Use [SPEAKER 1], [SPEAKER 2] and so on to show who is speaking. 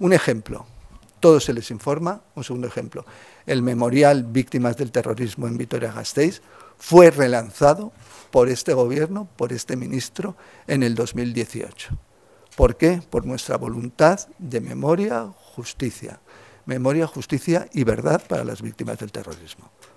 [SPEAKER 1] Un ejemplo, todo se les informa, un segundo ejemplo, el memorial Víctimas del Terrorismo en Vitoria-Gasteiz fue relanzado por este gobierno, por este ministro, en el 2018. ¿Por qué? Por nuestra voluntad de memoria, justicia. Memoria, justicia y verdad para las víctimas del terrorismo.